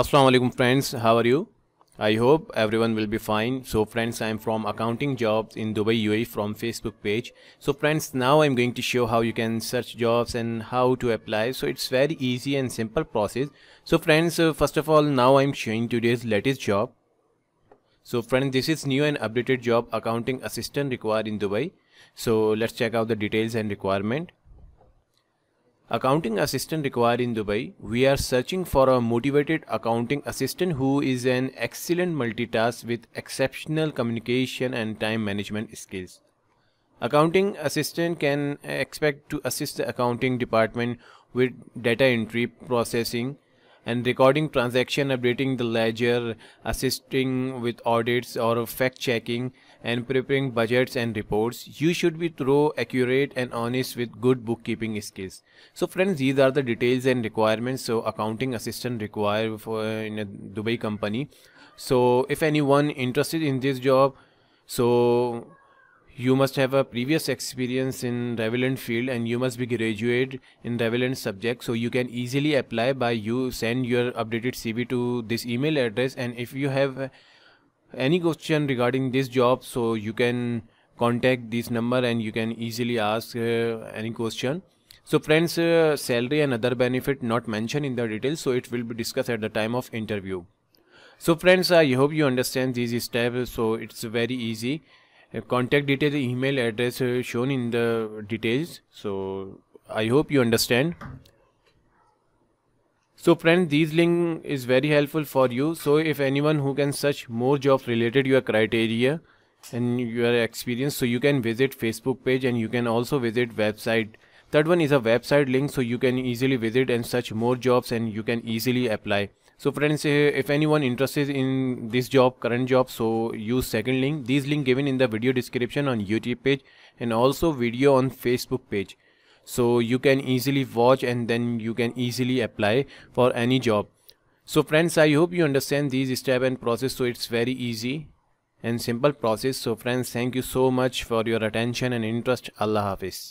Assalamu alaikum friends how are you I hope everyone will be fine so friends I'm from accounting jobs in Dubai UAE from Facebook page so friends now I'm going to show how you can search jobs and how to apply so it's very easy and simple process so friends uh, first of all now I'm showing today's latest job so friends this is new and updated job accounting assistant required in Dubai so let's check out the details and requirement accounting assistant required in Dubai. We are searching for a motivated accounting assistant who is an excellent multitask with exceptional communication and time management skills. Accounting assistant can expect to assist the accounting department with data entry, processing, and recording transaction, updating the ledger, assisting with audits or fact checking and preparing budgets and reports. You should be thorough, accurate and honest with good bookkeeping skills. So friends, these are the details and requirements so accounting assistant required for in a Dubai company. So if anyone interested in this job, so you must have a previous experience in relevant field and you must be graduate in relevant subject so you can easily apply by you send your updated cv to this email address and if you have any question regarding this job so you can contact this number and you can easily ask uh, any question so friends uh, salary and other benefit not mentioned in the details so it will be discussed at the time of interview so friends i hope you understand these steps so it's very easy contact details email address uh, shown in the details so i hope you understand so friend, these link is very helpful for you. So if anyone who can search more jobs related your criteria and your experience, so you can visit Facebook page and you can also visit website. Third one is a website link, so you can easily visit and search more jobs and you can easily apply so friends uh, if anyone interested in this job current job so use second link these link given in the video description on youtube page and also video on facebook page so you can easily watch and then you can easily apply for any job so friends i hope you understand these step and process so it's very easy and simple process so friends thank you so much for your attention and interest allah hafiz